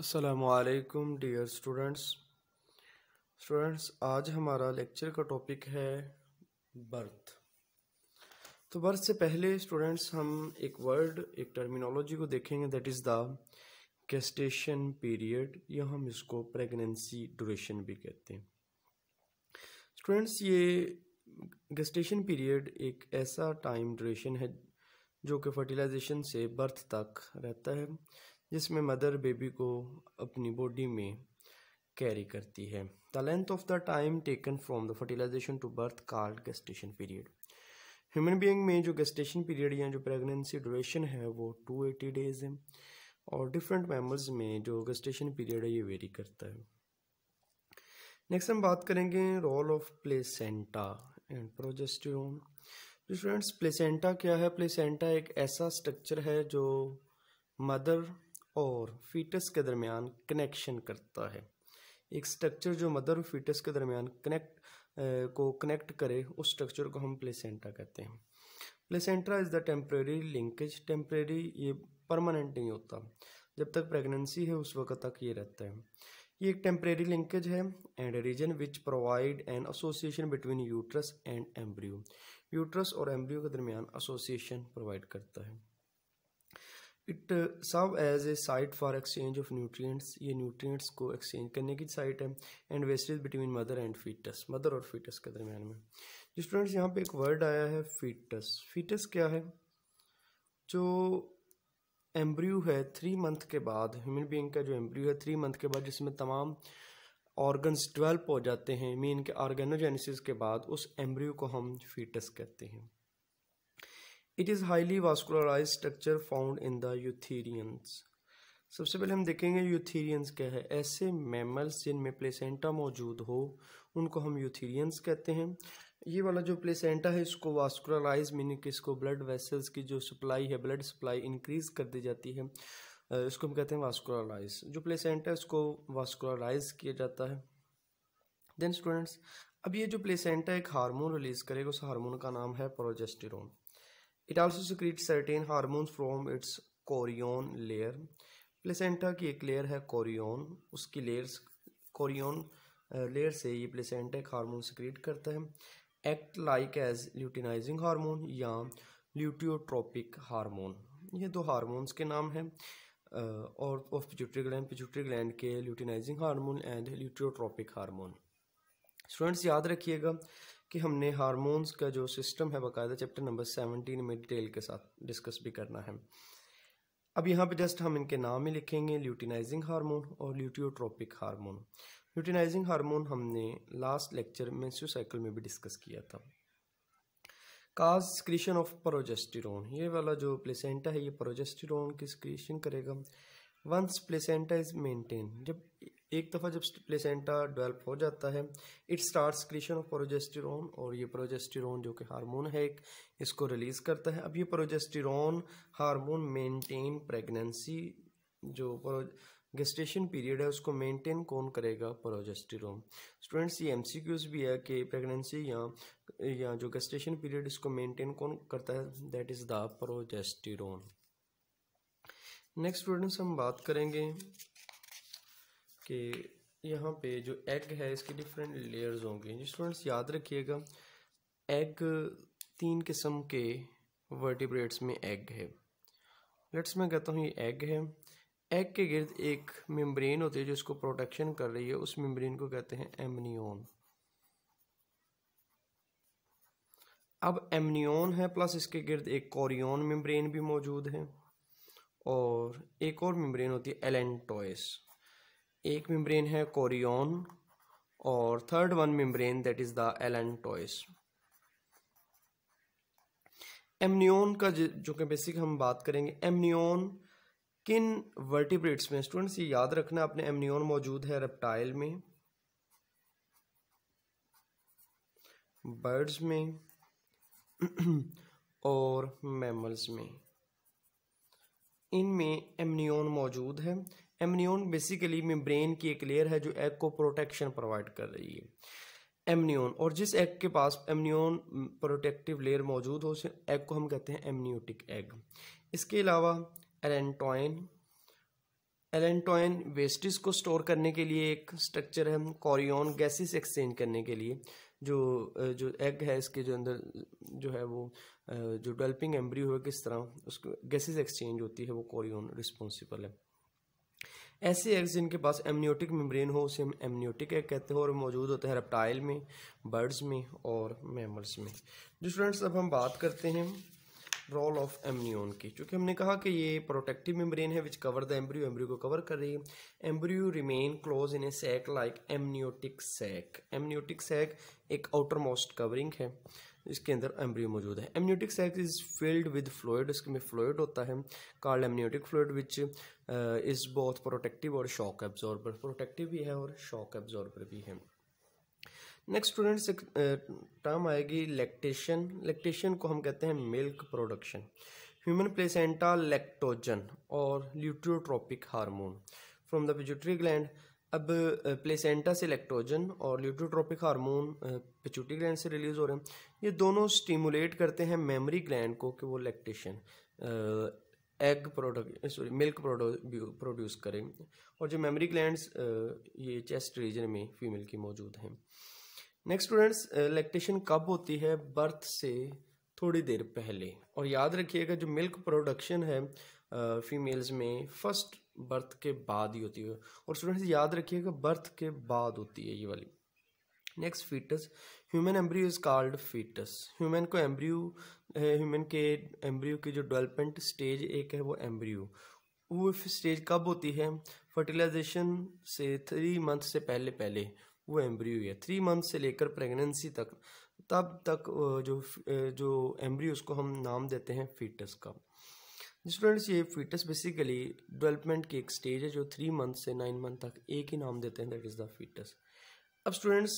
असलकुम dear students students आज हमारा लेक्चर का टॉपिक है बर्थ तो बर्थ से पहले स्टूडेंट्स हम एक वर्ड एक टर्मिनोलॉजी को देखेंगे that is the gestation period या हम इसको प्रेगनेंसी ड्यूरेशन भी कहते हैं स्टूडेंट्स ये गेस्टेशन पीरियड एक ऐसा टाइम ड्यूरेशन है जो कि फर्टिलाइजेशन से बर्थ तक रहता है जिसमें मदर बेबी को अपनी बॉडी में कैरी करती है the length of the time taken from the fertilisation to birth called gestation period human being में जो गेस्टेशन पीरियड या जो प्रेगनेंसी ड्यूरेशन है वो टू एटी डेज है और डिफरेंट मेमल्स में जो गेस्टेशन पीरियड है ये वेरी करता है नेक्स्ट हम बात करेंगे role of placenta and progesterone students placenta क्या है प्लेसेंटा एक ऐसा स्ट्रक्चर है जो मदर और फीटस के दरमियान कनेक्शन करता है एक स्ट्रक्चर जो मदर और फीटस के दरमियान कनेक्ट को कनेक्ट करे उस स्ट्रक्चर को हम प्लेसेंटा कहते हैं placenta is the temporary linkage temporary ये परमानेंट नहीं होता जब तक प्रेगनेंसी है उस वक्त तक ये रहता है ये एक टेम्प्रेरी लिंकेज है and region which provide an association between uterus and embryo uterus और एम्ब्रियो के दरमियान एसोसिएशन प्रोवाइड करता है it serve as a site for exchange of nutrients ये न्यूट्रिएंट्स को एक्सचेंज करने की साइट है and wastage between mother and foetus mother और फीटस के दरमियान में जो स्टूडेंट्स यहाँ पे एक वर्ड आया है फीटस फीटस क्या है जो एम्ब्रियो है थ्री मंथ के बाद ह्यूमन बींग का जो एम्ब्रियो है थ्री मंथ के बाद जिसमें तमाम ऑर्गन्स डिवेल्प हो जाते हैं मीन के ऑर्गेनोजेनिस के बाद उस एम्ब्रियो को हम फीटस कहते हैं it is highly vascularise structure found in the eutherians सबसे पहले हम देखेंगे यूथीरियंस क्या है ऐसे मैमल्स जिनमें प्लेसेंटा मौजूद हो उनको हम यूथीरियंस कहते हैं ये वाला जो प्लेसेंटा है इसको वास्कुलराइज मीनिंग कि इसको ब्लड वेसल्स की जो सप्लाई है ब्लड सप्लाई इंक्रीज कर दी जाती है इसको हम कहते हैं वास्कुलराइज जो प्लेसेंटा है उसको वास्कुलराइज किया जाता है देन स्टूडेंट्स अब ये जो प्लेसेंटा एक हार्मोन रिलीज करेगा उस हार्मोन का नाम है progesterone it also secrete certain hormones from its chorion layer placenta की एक लेयर है कोरियोन उसकी लेयर्स कोरियोन लेयर से ये प्लेसेंटा एक हार्मोन सिक्रिएट करता है act like as luteinising hormone या ल्यूटियोट्रोपिक हार्मोन ये दो हार्मोन्स के नाम हैं और of pituitary gland pituitary gland के luteinising hormone and luteotropic hormone students याद रखिएगा कि हमने हारमोन्स का जो सिस्टम है बाकायदा चैप्टर नंबर सेवनटीन में डिटेल के साथ डिस्कस भी करना है अब यहाँ पे जस्ट हम इनके नाम ही लिखेंगे ल्यूटिनाइजिंग हार्मोन और ल्यूटियोट्रोपिक हार्मोन ल्यूटिनाइजिंग हार्मोन हमने लास्ट लेक्चर मेंस्यू साइकिल में भी डिस्कस किया था काज स्क्रीशन ऑफ प्रोजेस्टिरोन ये वाला जो प्लेसेंटा है ये प्रोजेस्टिरोन की स्क्रीशन करेगा वंस प्लेसेंटा इज मेंटेन जब एक दफ़ा जब प्लेसेंटा डेवलप हो जाता है it starts creation of progesterone और ये प्रोजेस्टिरोन जो कि हार्मोन है एक इसको रिलीज़ करता है अब ये प्रोजेस्टिरोन हार्मोन मेंटेन प्रेगनेंसी जो गेस्टेशन पीरियड है उसको मेंटेन कौन करेगा प्रोजेस्टिरोन स्टूडेंट्स ये एमसीक्यूज भी है कि प्रेगनेंसी या या जो गेस्टेशन पीरियड इसको मेंटेन कौन करता है that is the progesterone next students हम बात करेंगे कि यहाँ पे जो एग है इसके डिफरेंट लेयर्स होंगे स्टूडेंट्स याद रखिएगा एग तीन किस्म के वर्टिब्रेट्स में एग है लेट्स मैं कहता हूँ ये एग है एग के गिर्द एक मेम्ब्रेन होती है जो इसको प्रोटेक्शन कर रही है उस मेम्ब्रेन को कहते हैं एमनियोन अब एमनियोन है प्लस इसके गिर्द एक कोरियोन मेम्ब्रेन भी मौजूद है और एक और मेम्ब्रेन होती है एलेंटोइस एक मेम्ब्रेन है कोरियोन और third one membrane that is the allantois amnion का जो कि बेसिक हम बात करेंगे एमनियोन किन वर्टिब्रेट्स में स्टूडेंट्स ये याद रखना अपने एमनियोन मौजूद है रेप्टाइल में बर्ड्स में और मैमल्स में इनमें एमनियोन मौजूद है एमनियोन बेसिकली मेम्ब्रेन की एक लेयर है जो एग को प्रोटेक्शन प्रोवाइड कर रही है एमनियोन और जिस एग के पास एमनियोन प्रोटेक्टिव लेयर मौजूद हो उस एग को हम कहते हैं एमनियोटिक एग इसके अलावा एलेंटोइन एलेंटोइन वेस्टिस को स्टोर करने के लिए एक स्ट्रक्चर है कॉरियन गैसेस एक्सचेंज करने के लिए जो जो एग है इसके जो अंदर जो है वो जो डेवलपिंग एम्ब्रियो है किस तरह उसको गैसेस एक्सचेंज होती है वो कॉरियन रिस्पॉन्सिबल है ऐसे एग्स जिनके पास एमनियोटिक मेम्ब्रेन हो उसे हम एमनियोटिक एग कहते हैं और मौजूद होते हैं रेप्टाइल में बर्ड्स में और मैमल्स में जो स्टूडेंट्स अब हम बात करते हैं रोल ऑफ एमनियोन की क्योंकि हमने कहा कि ये प्रोटेक्टिव मेम्ब्रेन है which cover the embryo embryo को कवर कर रही है embryo remain close in a sac like amniotic sac amniotic sac एक आउटर मोस्ट कवरिंग है इसके अंदर एम्ब्रियो मौजूद है amniotic sac is filled with fluid इसके में फ्लोइड होता है called amniotic fluid which is बहुत प्रोटेक्टिव और शॉक एब्जॉर्बर प्रोटेक्टिव भी है और शॉक एब्जॉर्बर भी है नेक्स्ट स्टूडेंट्स एक टर्म uh, आएगी लैक्टेशन लैक्टेशन को हम कहते हैं milk production human placenta lactogen और luteotropic hormone from the pituitary gland अब प्लेसेंटा से इलेक्ट्रोजन और ल्यूटोट्रोपिक हार्मोन पिचूटी ग्लैंड से रिलीज़ हो रहे हैं ये दोनों स्टिमुलेट करते हैं मेमोरी ग्लैंड को कि वो लैक्टेशन एग प्रोडक्ट सॉरी मिल्क प्रोड्यूस करें और जो मेमोरी ग्लैंड्स ये चेस्ट रीजन में फीमेल की मौजूद हैं नेक्स्ट स्टूडेंट्स लैक्टेशन कब होती है बर्थ से थोड़ी देर पहले और याद रखिएगा जो मिल्क प्रोडक्शन है फीमेल्स में फर्स्ट बर्थ के बाद ही होती है और स्टूडेंट्स याद रखिएगा बर्थ के बाद होती है ये वाली next foetus human embryo is called foetus human को एम्ब्रियो ह्यूमन के एम्ब्रियो की जो डेवलपमेंट स्टेज एक है वो एम्ब्रियो वो स्टेज कब होती है फर्टिलाइजेशन से थ्री मंथ से पहले पहले वो एम्ब्रियो है थ्री मंथ से लेकर प्रेगनेंसी तक तब तक जो जो एम्ब्रियो उसको हम नाम देते हैं फीटस का स्टूडेंट्स ये फीटस बेसिकली डेवलपमेंट की एक स्टेज है जो थ्री मंथ से नाइन मंथ तक एक ही नाम देते हैं दैट इज़ द फीटस अब स्टूडेंट्स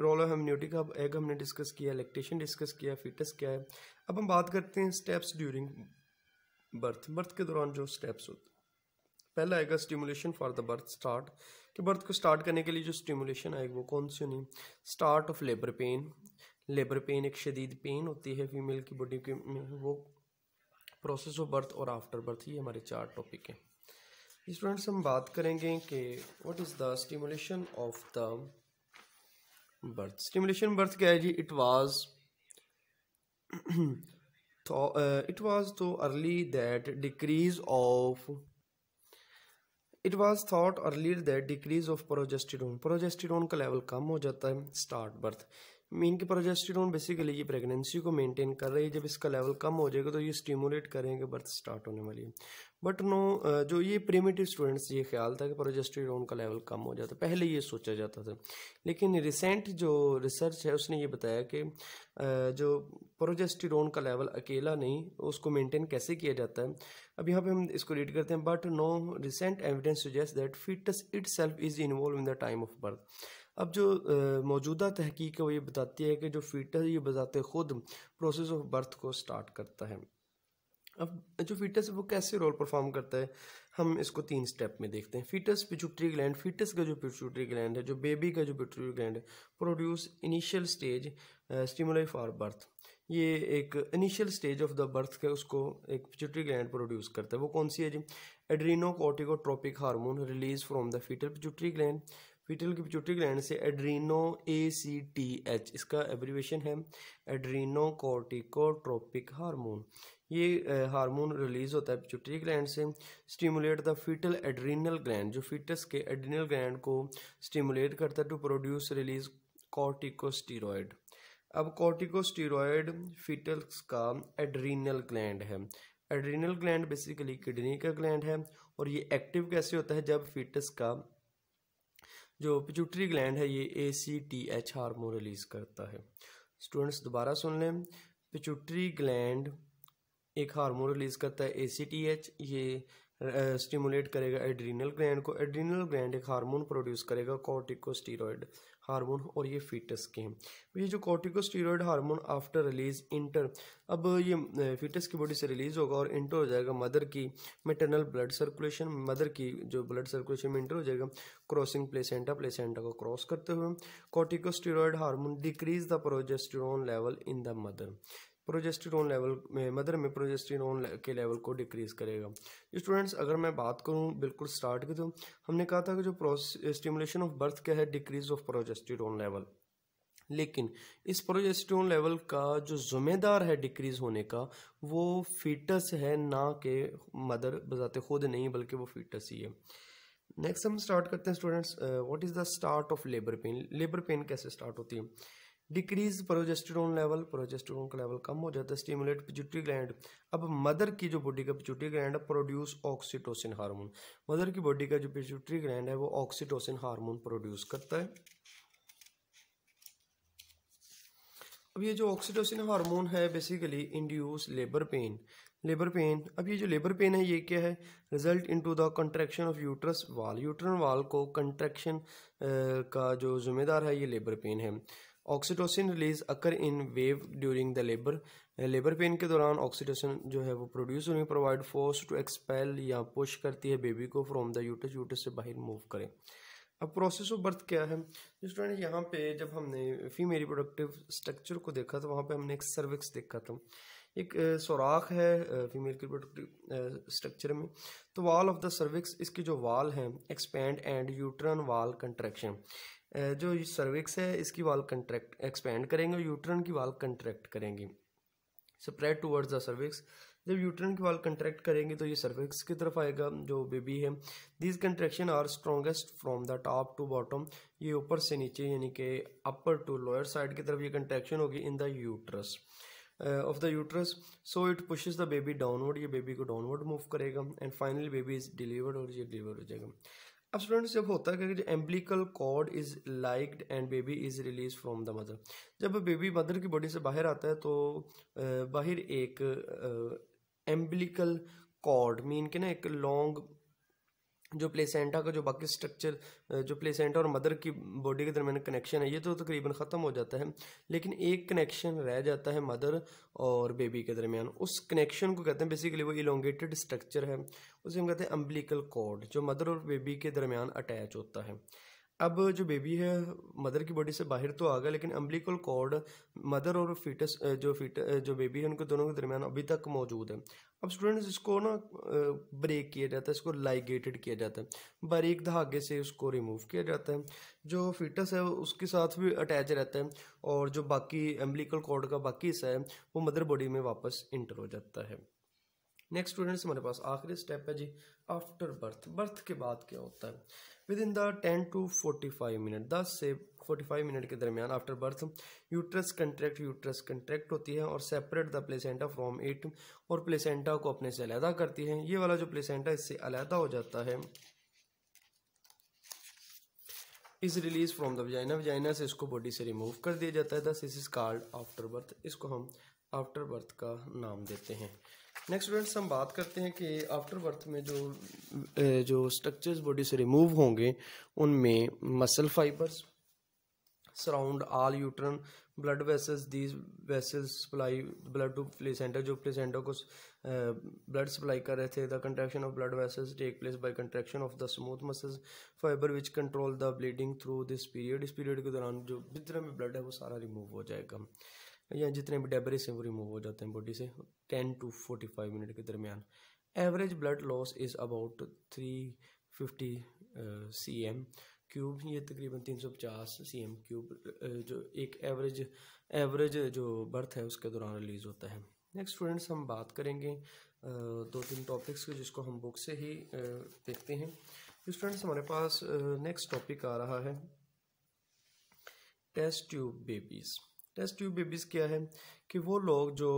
रोल ऑफ एमन्यूटिक अब एग हमने डिस्कस किया लेक्टेशन डिस्कस किया फीटस क्या है अब हम बात करते हैं स्टेप्स ड्यूरिंग बर्थ बर्थ के दौरान जो स्टेप्स होते हैं पहला आएगा stimulation for the birth start कि बर्थ को स्टार्ट करने के लिए जो स्टिमुलेशन आएगी वो कौन सी होनी start of labour pain labour pain एक शदीद पेन होती है फीमेल की बॉडी के वो प्रोसेस ऑफ बर्थ और आफ्टर बर्थ ये हमारे चार टॉपिक हैं स्टूडेंट्स हम बात करेंगे कि what is the stimulation of the birth stimulation birth क्या है जी इट वाज इट वाज तो early that decrease of it was thought earlier that decrease of progesterone progesterone का लेवल कम हो जाता है स्टार्ट बर्थ मीन की प्रोजेस्टिडोन बेसिकली ये प्रेगनेंसी को मेंटेन कर रही है जब इसका लेवल कम हो जाएगा तो ये स्टिमुलेट करेंगे बर्थ स्टार्ट होने वाली है बट नो जो ये प्रीमेटिव स्टूडेंट्स ये ख्याल था कि प्रोजेस्टिडोन का लेवल कम हो जाता पहले ये सोचा जाता था लेकिन रिसेंट जो रिसर्च है उसने ये बताया कि जो प्रोजेस्टिडोन का लेवल अकेला नहीं उसको मेनटेन कैसे किया जाता है अब यहाँ पर हम इसको रीड करते हैं but no recent evidence suggest that foetus itself is involve in the time of birth अब जो मौजूदा तहकीक है वो ये बताती है कि जो फीटस ये बजाते खुद प्रोसेस ऑफ बर्थ को स्टार्ट करता है अब जो फीटस है वो कैसे रोल परफॉर्म करता है हम इसको तीन स्टेप में देखते हैं फीटस पिचुट्री ग्लैंड फीटस का जो पिचुट्री ग्लैंड है जो बेबी का जो पिचुट्री ग्लैंड है produce initial stage stimuli for birth ये एक initial stage of the birth के उसको एक पिचुट्री ग्लैंड प्रोड्यूस करता है वो कौन सी है जी adrenocorticotropic hormone release from the foetal pituitary gland foetal की पिचोटरी ग्लैंड से adreno A C T H इसका एब्रीवेशन है एड्रीनो कोर्टिकोट्रोपिक हार्मोन ये हार्मोन रिलीज होता है पिचुटरी ग्लैंड से stimulate the foetal adrenal gland जो फीटस के एड्रीनल ग्लैंड को स्टिमुलेट करता है टू प्रोड्यूस रिलीज कॉर्टिकोस्टीरॉयड अब कॉर्टिकोस्टीरोड फीटल्स का एड्रीनल ग्लैंड है एड्रीनल ग्लैंड बेसिकली किडनी का ग्लैंड है और ये एक्टिव कैसे होता है जब फीटस का जो पिचुटरी ग्लैंड है ये A C T H hormone release करता है स्टूडेंट्स दोबारा सुन लें पिचुटरी ग्लैंड एक हारमोन रिलीज करता है ए सी टी एच ये स्टिमुलेट करेगा एड्रीनल ग्लैंड को एड्रीनल ग्लैंड एक हारमोन प्रोड्यूस करेगा कॉर्टिकोस्टीरॉयड हार्मोन और ये फीटस के हैं तो ये जो corticosteroid hormone after release enter अब ये फीटस की बॉडी से रिलीज होगा और इंटर हो जाएगा मदर की मेटरनल ब्लड सर्कुलेशन मदर की जो ब्लड सर्कुलेशन में इंटर हो जाएगा क्रॉसिंग प्लेसेंटा प्लेसेंटा को क्रॉस करते हुए corticosteroid hormone decrease the progesterone level in the mother progesterone level में मदर में प्रोजेस्टिरोन के लेवल को डिक्रीज़ करेगा स्टूडेंट्स अगर मैं बात करूँ बिल्कुल स्टार्ट की तो हमने कहा था कि जो स्टिमुलेशन ऑफ बर्थ क्या है डिक्रीज़ ऑफ प्रोजेस्टिरोन लेवल लेकिन इस प्रोजेस्टोन लेवल का जो ज़िम्मेदार है डिक्रीज़ होने का वो फीटस है ना कि मदर बजाते खुद नहीं बल्कि वो फीटस ही है नेक्स्ट हम स्टार्ट करते हैं students what is the start of labour pain labour pain कैसे स्टार्ट होती है डिक्रीज प्रोजेस्टेरोन लेवल प्रोजेस्टेरोन का लेवल कम हो जाता है स्टिमुलेट पिचुटरी ग्लैंड अब मदर की जो बॉडी का पिचुटरी ग्लैंड है प्रोड्यूस ऑक्सीटोसिन हार्मोन मदर की बॉडी का जो पिचुटरी ग्लैंड है वो ऑक्सीटोसिन हार्मोन प्रोड्यूस करता है अब ये जो ऑक्सीटोसिन हार्मोन है basically induce labour pain labour pain अब ये जो लेबर पेन है ये क्या है result into the contraction of uterus wall uterine वाल को कंट्रैक्शन का जो जिम्मेदार है ये लेबर पेन है oxytocin release occur in wave during the labour labour pain के दौरान ऑक्सीटोसिन जो है वो प्रोड्यूस होने प्रोवाइड फोर्स टू एक्सपेल या पुश करती है बेबी को फ्रॉम द यूटस यूटस से बाहर मूव करें अब प्रोसेस ऑफ बर्थ क्या है स्टूडेंट तो यहाँ पे जब हमने फीमेल रिप्रोडक्टिव स्ट्रक्चर को देखा तो वहाँ पे हमने एक सर्विक्स देखा था एक सौराख है फीमेल की रिप्रोडक्टिव स्ट्रक्चर में तो वाल ऑफ द सर्विक्स इसकी जो वाल है एक्सपेंड एंड यूट्रन वाल कंट्रैक्शन जो सर्विक्स है इसकी वाल कंट्रैक्ट एक्सपेंड करेंगे और यूट्रन की वाल कंट्रैक्ट करेंगे स्प्रेड टूवर्ड्स द सर्विक्स जब यूट्रन की वाल कंट्रैक्ट करेंगे तो ये सर्विक्स की तरफ आएगा जो बेबी है these contraction are strongest from the top to bottom ये ऊपर से नीचे यानी कि अपर टू लोअर साइड की तरफ ये कंट्रैक्शन होगी in the uterus of the uterus so it pushes the baby downward ये बेबी को डाउनवर्ड मूव करेगा and finally baby is delivered और ये डिलीवर हो जाएगा अब स्टूडेंट्स जब होता है कि umbilical cord is liked and baby is release from the mother जब बेबी मदर की बॉडी से बाहर आता है तो बाहर एक एम्बलिकल कॉर्ड मीन के ना एक लॉन्ग जो प्लेसेंटा का जो बाकी स्ट्रक्चर जो प्लेसेंटा और मदर की बॉडी के दरमियान कनेक्शन है ये तो तकरीबन ख़त्म हो जाता है लेकिन एक कनेक्शन रह जाता है मदर और बेबी के दरमियान उस कनेक्शन को कहते हैं बेसिकली वो इलोंगेटेड स्ट्रक्चर है उसे हम कहते हैं अम्बलिकल कॉर्ड जो मदर और बेबी के दरमियान अटैच होता है अब जो बेबी है मदर की बॉडी से बाहर तो आ गया लेकिन अम्बलिकल कॉर्ड मदर और फीटस जो फीट जो बेबी है उनको दोनों के दरमियान अभी तक मौजूद है अब स्टूडेंट्स इसको ना ब्रेक किया जाता है इसको लाइगेटेड किया जाता है बारीक धागे से उसको रिमूव किया जाता है जो फीटस है उसके साथ भी अटैच रहता है और जो बाकी एम्बलिकल कॉर्ड का बाकी हिस्सा है वो मदर बॉडी में वापस इंटर हो जाता है नेक्स्ट स्टूडेंट्स हमारे पास आखिरी स्टेप है जी आफ्टर बर्थ बर्थ के बाद क्या होता है within the ten to forty five minute दस से फोर्टी फाइव मिनट के दरमियान after birth uterus contract uterus contract होती है और separate the placenta from it और प्लेसेंटा को अपने से अलहदा करती है ये वाला जो प्लेसेंटा इससे अलहदा हो जाता है is release from the vagina vagina से इसको बॉडी से रिमूव कर दिया जाता है दस इस इज कार्ड आफ्टर बर्थ इसको हम आफ्टर बर्थ का नाम देते हैं नेक्स्ट स्टूडेंट्स हम बात करते हैं कि आफ्टर बर्थ में जो जो स्ट्रक्चर्स बॉडी से रिमूव होंगे उनमें muscle fibres surround all uterine blood vessels these vessels supply blood to placenta जो प्लेसेंटा को ब्लड सप्लाई कर रहे थे the contraction of blood vessels take place by contraction of the smooth muscles fibre which control the bleeding through this period इस period के दौरान जो जितना भी ब्लड है वो सारा रिमूव हो जाएगा या जितने भी डेबरिस हैं वो रिमूव हो जाते हैं बॉडी से ten to forty five minute के दरमियान average blood loss is about three fifty c m cube ये तकरीबन तीन सौ पचास सी एम क्यूब जो एक एवरेज एवरेज जो बर्थ है उसके दौरान रिलीज़ होता है नेक्स्ट स्टूडेंट्स हम बात करेंगे uh, दो तीन टॉपिक्स जिसको हम बुक से ही uh, देखते हैं स्टूडेंट्स हमारे पास नेक्स्ट uh, टॉपिक आ रहा है test tube babies test tube babies क्या है कि वो लोग जो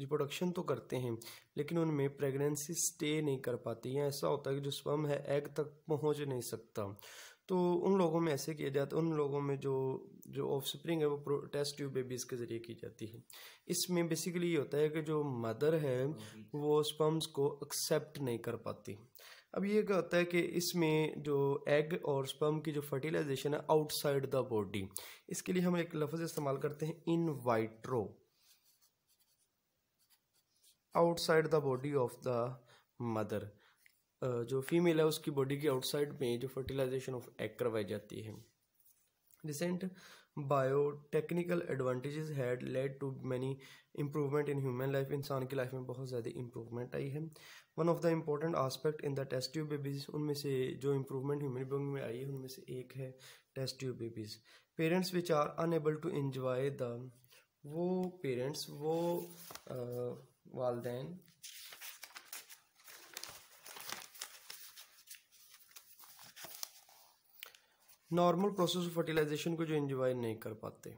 रिप्रोडक्शन तो करते हैं लेकिन उनमें प्रेगनेंसी स्टे नहीं कर पाती या ऐसा होता है कि जो स्वम है एग तक पहुंच नहीं सकता तो उन लोगों में ऐसे किया जाता है उन लोगों में जो जो ऑफ स्प्रिंग है वो टेस्ट ट्यूब बेबीज़ के ज़रिए की जाती है इसमें बेसिकली ये होता है कि जो मदर है वो स्पम्स को एक्सेप्ट नहीं कर पाती अब ये क्या होता है कि इसमें जो एग और स्पर्म की जो फर्टिलाइजेशन है आउटसाइड द बॉडी इसके लिए हम एक लफ्ज़ इस्तेमाल करते हैं in vitro outside the body of the mother जो फीमेल है उसकी बॉडी के आउटसाइड में जो फर्टिलाइजेशन ऑफ एग करवाई जाती है recent biotechnical advantages had led to many improvement in human life इंसान की लाइफ में बहुत ज़्यादा इम्प्रूवमेंट आई है one of the important aspect in the test tube babies उनमें से जो इम्प्रूवमेंट ह्यूमन बींग में आई है उनमें से एक है test tube babies parents which are unable to enjoy the वो पेरेंट्स वो वालदेन नॉर्मल प्रोसेस ऑफ फर्टिलाइजेशन को जो इंजॉय नहीं कर पाते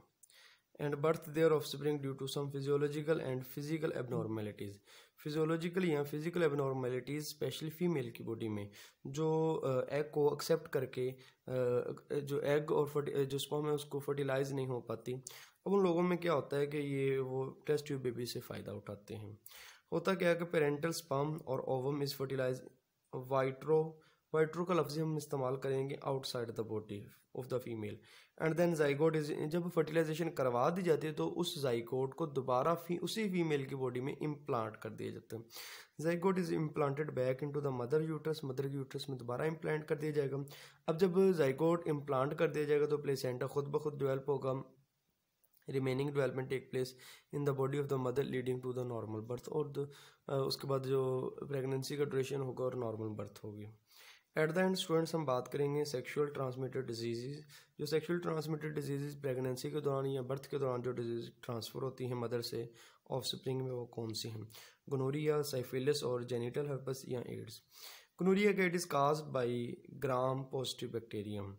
and birth their offspring due to some physiological and physical abnormalities physiological या फिजिकल एबनॉर्मेलिटीज़ स्पेशली फीमेल की बॉडी में जो एग को एक्सेप्ट करके जो एग और जो स्पॉम है उसको फर्टिलाइज नहीं हो पाती अब उन लोगों में क्या होता है कि ये वो टेस्ट ट्यूब बेबी से फ़ायदा उठाते हैं होता क्या है कि पेरेंटल स्पम और ovum is fertilise vitro vitro का लफ्ज़ हम इस्तेमाल करेंगे outside the body of the female and then zygote is जब फर्टिलाइजेशन करवा दी जाती है तो उस जाइकोड को दोबारा फी उसी फीमेल की बॉडी में इम्प्लांट कर दिया जाता है zygote is implanted back into the mother uterus mother की यूट्रस में दोबारा इम्प्लांट कर दिया जाएगा अब जब जाइकोड इम्प्लांट कर दिया जाएगा तो प्लेसेंटा खुद ब खुद डिवेल्प होगा remaining development take place in the body of the mother leading to the normal birth और उसके बाद जो प्रेगनेंसी का ड्यूरेशन होगा और नॉर्मल बर्थ होगी एट द एंड स्टूडेंट्स हम बात करेंगे सेक्सुअल ट्रांसमिटेड डिजीज़ जो सेक्सुअल ट्रांसमिटेड डिजीज़ प्रेगनेंसी के दौरान या बर्थ के दौरान जो डिजीज़ ट्रांसफ़र होती हैं मदर से ऑफ स्प्रिंग में वो कौन सी हैं गनोरिया साइफिलिस और जेनिटल हर्पस या एड्स गनोरिया का it is cause by gram positive bacterium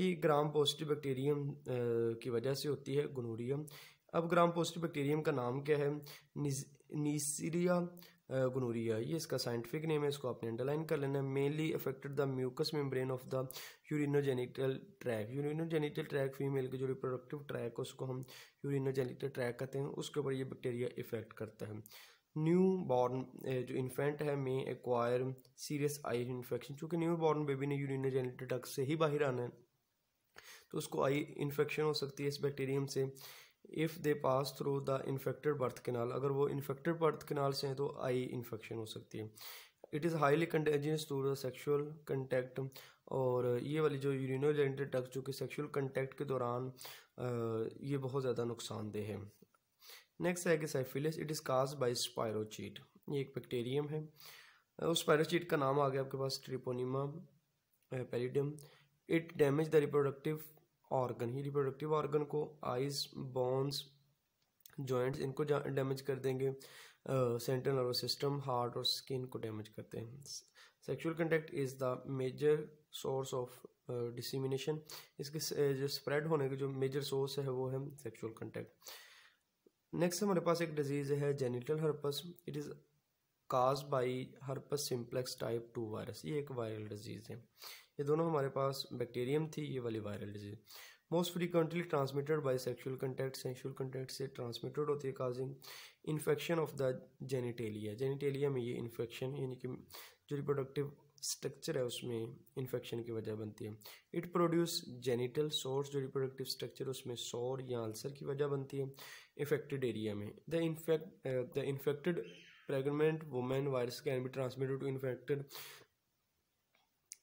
ये ग्राम पॉजिटिव बैक्टीरियम की वजह से होती है गनोरिया अब ग्राम पॉजिटिव बैक्टीरियम का नाम क्या है निज नीसीरिया गनोरिया ये इसका साइंटिफिक नेम है इसको आपने अंडरलाइन कर लेना है mainly affected the mucous membrane of the urinogenital tract urinogenital tract female के जो रिप्रोडक्टिव ट्रैक है उसको हम यूरिनोजेनिटल ट्रैक कहते हैं उसके ऊपर ये बैक्टीरिया इफेक्ट करता है न्यू बॉर्न जो इन्फेंट है may acquire serious eye infection चूँकि न्यू बॉर्न बेबी ने यूरिनोजेनिटल ट्रैक से ही बाहर आना है तो उसको आई इन्फेक्शन हो सकती है इस बैक्टीरियम से if they pass through the infected birth canal अगर वो इन्फेक्टेड बर्थ कनाल से हैं तो आई इन्फेक्शन हो सकती है it is highly contagious to the sexual contact और ये वाली जो यूरिनो जेनेटेड ड्रग्स जो कि सेक्शुअल कंटेक्ट के दौरान ये बहुत ज़्यादा नुकसानदेह है नेक्स्ट है कि syphilis it is cause by spirochete ये एक बैक्टीरियम है उस स्पायरोचीट का नाम आ गया आपके पास treponema pallidum it damage the reproductive organ ही रिप्रोडक्टिव ऑर्गन को आइज बोन्स जॉइंट्स इनको डैमेज कर देंगे सेंट्रल नर्वस सिस्टम हार्ट और स्किन को डैमेज करते हैं sexual contact is the major source of dissemination इसके जो स्प्रेड होने का जो मेजर सोर्स है वो है सेक्सुअल कंटेक्ट नेक्स्ट हमारे पास एक डिजीज़ है genital herpes it is cause by herpes simplex type two virus ये एक वायरल डिजीज़ है ये दोनों हमारे पास बैक्टीरियम थी ये वाली viral disease most frequently transmitted by sexual contact sexual contact से ट्रांसमिटेड होती है causing infection of the genitalia genitalia में ये इन्फेक्शन यानी कि जो रिप्रोडक्टिव स्ट्रक्चर है उसमें इन्फेक्शन की वजह बनती है इट प्रोड्यूस जेनिटल सोर्स जो रिप्रोडक्टिव स्ट्रक्चर उसमें सोर या अल्सर की वजह बनती है इफेक्टेड एरिया में the infect the infected pregnant women virus can be transmitted to infected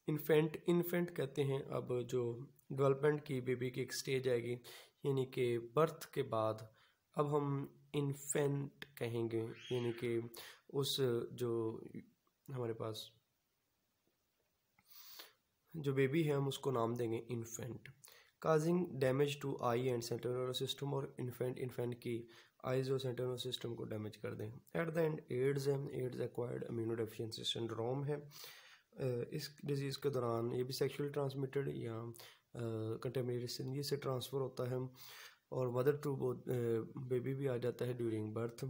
infant infant कहते हैं अब जो डेवलपमेंट की बेबी की एक स्टेज आएगी यानी कि बर्थ के बाद अब हम इन्फेंट कहेंगे यानी कि उस जो हमारे पास जो बेबी है हम उसको नाम देंगे infant causing damage to eye and central nervous system और इन्फेंट इन्फेंट की आइज और सेंट्रल नर्वस सिस्टम को डैमेज कर दें at the end AIDS M AIDS acquired immuno syndrome है इस डिज़ीज़ के दौरान ये भी सेक्शुअली ट्रांसमिटेड या कंटेमिनेशन ये से ट्रांसफ़र होता है और मदर टू बेबी भी आ जाता है ड्यूरिंग बर्थ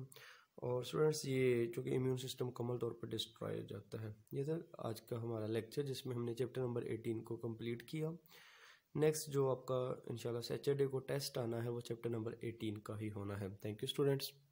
और स्टूडेंट्स ये चूँकि इम्यून सिस्टम मुकम्मल तौर पर डिस्ट्रॉय हो जाता है ये था आज का हमारा लेक्चर जिसमें हमने चैप्टर नंबर एटीन को कम्प्लीट किया नेक्स्ट जो आपका इंशाल्लाह सैटरडे को टेस्ट आना है वो चैप्टर नंबर एटीन का ही होना है थैंक यू स्टूडेंट्स